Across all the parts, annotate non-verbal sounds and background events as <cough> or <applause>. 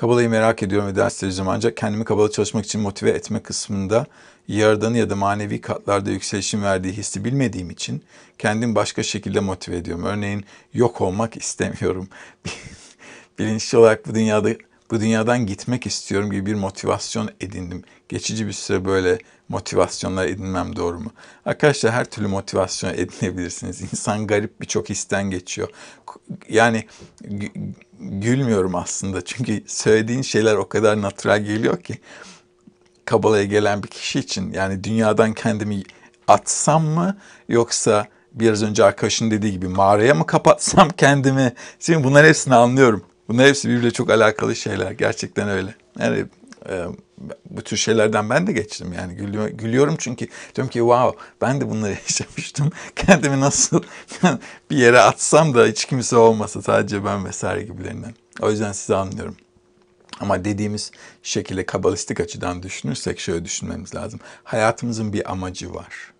Kabala'yı merak ediyorum ve ders çalışacağım ancak kendimi Kabala çalışmak için motive etme kısmında yaradanı ya da manevi katlarda yükselişin verdiği hissi bilmediğim için kendimi başka şekilde motive ediyorum. Örneğin yok olmak istemiyorum. <laughs> Bilinçli olarak bu dünyada bu dünyadan gitmek istiyorum gibi bir motivasyon edindim. Geçici bir süre böyle motivasyonlar edinmem doğru mu? Arkadaşlar her türlü motivasyon <laughs> edinebilirsiniz. İnsan garip birçok histen geçiyor. Yani gülmüyorum aslında. Çünkü söylediğin şeyler o kadar natural geliyor ki. Kabala'ya gelen bir kişi için yani dünyadan kendimi atsam mı yoksa biraz önce arkadaşın dediği gibi mağaraya mı kapatsam kendimi? Şimdi bunların hepsini anlıyorum. Bunların hepsi birbirle çok alakalı şeyler. Gerçekten öyle. Yani e, tür şeylerden ben de geçtim yani gülüyorum çünkü diyorum ki wow ben de bunları <laughs> yaşamıştım. Kendimi nasıl <laughs> bir yere atsam da hiç kimse olmasa sadece ben vesaire gibilerinden. O yüzden sizi anlıyorum. Ama dediğimiz şekilde kabalistik açıdan düşünürsek şöyle düşünmemiz lazım. Hayatımızın bir amacı var.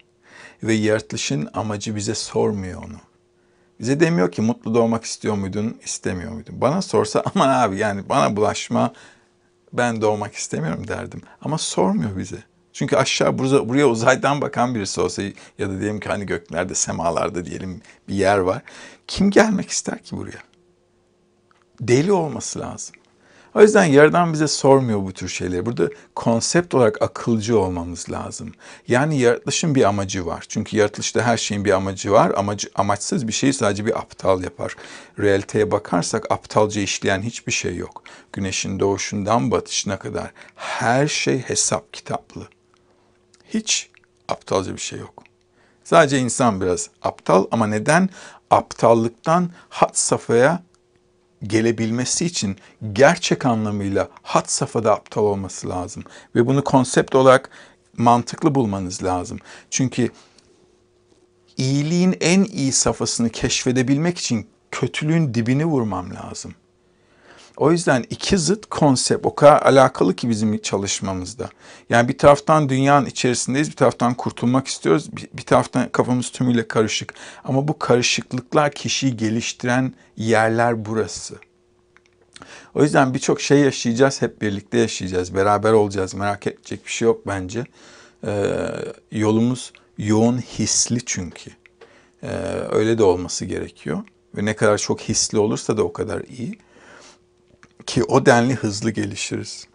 Ve yaratılışın amacı bize sormuyor onu. Bize demiyor ki mutlu doğmak istiyor muydun, istemiyor muydun? Bana sorsa aman abi yani bana bulaşma ben doğmak istemiyorum derdim. Ama sormuyor bize. Çünkü aşağı buraya, buraya uzaydan bakan birisi olsa ya da diyelim ki hani göklerde, semalarda diyelim bir yer var. Kim gelmek ister ki buraya? Deli olması lazım. O yüzden yerden bize sormuyor bu tür şeyleri. Burada konsept olarak akılcı olmamız lazım. Yani yaratılışın bir amacı var. Çünkü yaratılışta her şeyin bir amacı var. Amacı, amaçsız bir şey sadece bir aptal yapar. Realiteye bakarsak aptalca işleyen hiçbir şey yok. Güneşin doğuşundan batışına kadar her şey hesap kitaplı. Hiç aptalca bir şey yok. Sadece insan biraz aptal ama neden? Aptallıktan hat safhaya gelebilmesi için gerçek anlamıyla hat safhada aptal olması lazım. Ve bunu konsept olarak mantıklı bulmanız lazım. Çünkü iyiliğin en iyi safhasını keşfedebilmek için kötülüğün dibini vurmam lazım.'' O yüzden iki zıt konsept o kadar alakalı ki bizim çalışmamızda. Yani bir taraftan dünyanın içerisindeyiz, bir taraftan kurtulmak istiyoruz, bir, taraftan kafamız tümüyle karışık. Ama bu karışıklıklar kişiyi geliştiren yerler burası. O yüzden birçok şey yaşayacağız, hep birlikte yaşayacağız, beraber olacağız. Merak edecek bir şey yok bence. Ee, yolumuz yoğun hisli çünkü. Ee, öyle de olması gerekiyor. Ve ne kadar çok hisli olursa da o kadar iyi ki o denli hızlı gelişiriz.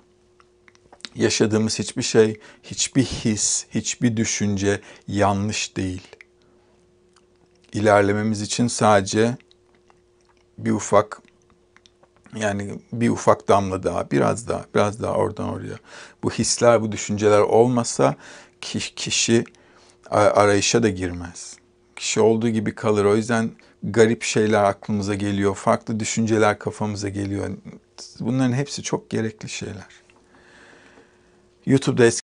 Yaşadığımız hiçbir şey, hiçbir his, hiçbir düşünce yanlış değil. İlerlememiz için sadece bir ufak yani bir ufak damla daha, biraz daha, biraz daha oradan oraya. Bu hisler, bu düşünceler olmasa kişi, arayışa da girmez. Kişi olduğu gibi kalır. O yüzden garip şeyler aklımıza geliyor, farklı düşünceler kafamıza geliyor bunların hepsi çok gerekli şeyler. YouTube'da eski